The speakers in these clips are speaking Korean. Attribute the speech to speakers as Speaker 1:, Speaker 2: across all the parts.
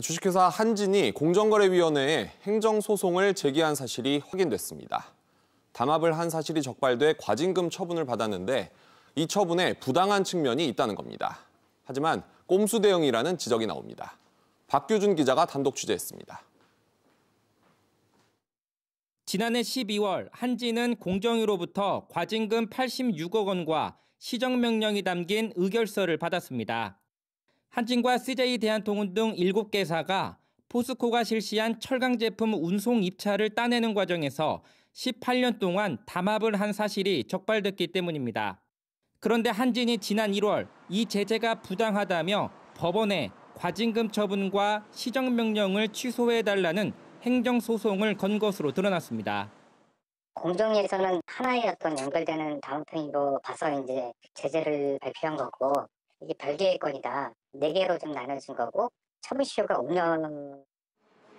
Speaker 1: 주식회사 한진이 공정거래위원회에 행정소송을 제기한 사실이 확인됐습니다. 담합을 한 사실이 적발돼 과징금 처분을 받았는데 이 처분에 부당한 측면이 있다는 겁니다. 하지만 꼼수 대응이라는 지적이 나옵니다. 박규준 기자가 단독 취재했습니다.
Speaker 2: 지난해 12월 한진은 공정위로부터 과징금 86억 원과 시정명령이 담긴 의결서를 받았습니다. 한진과 CJ 대한통운 등 7개사가 포스코가 실시한 철강 제품 운송 입찰을 따내는 과정에서 18년 동안 담합을 한 사실이 적발됐기 때문입니다. 그런데 한진이 지난 1월 이 제재가 부당하다며 법원에 과징금 처분과 시정명령을 취소해달라는 행정소송을 건 것으로 드러났습니다.
Speaker 3: 공정위에서는 하나의 어떤 연결되는 다어편이로 봐서 이제 제재를 발표한 거고 이게 별개의 건이다. 네 개로 좀나눠진 거고 처분시효가 5년.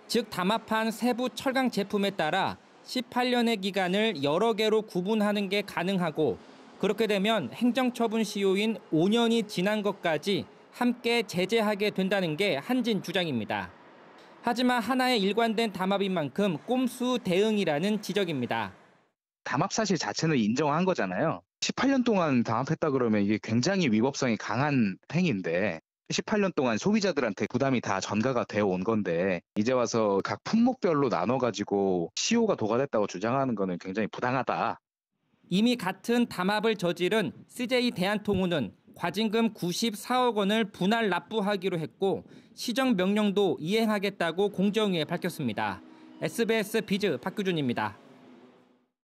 Speaker 2: 즉 담합한 세부 철강 제품에 따라 18년의 기간을 여러 개로 구분하는 게 가능하고 그렇게 되면 행정처분 시효인 5년이 지난 것까지 함께 제재하게 된다는 게 한진 주장입니다. 하지만 하나의 일관된 담합인 만큼 꼼수 대응이라는 지적입니다.
Speaker 4: 담합 사실 자체는 인정한 거잖아요. 18년 동안 담합했다 그러면 이게 굉장히 위법성이 강한 행위인데 18년 동안 소비자들한테 부담이 다 전가가 되어 온 건데 이제 와서 각 품목별로 나눠 가지고 시효가 e 도가됐다고 주장하는 거는 굉장히 부당하다.
Speaker 2: 이미 같은 담합을 저지른 CJ 대한통운은 과징금 94억 원을 분할 납부하기로 했고 시정 명령도 이행하겠다고 공정위에 밝혔습니다. SBS 비즈 박규준입니다.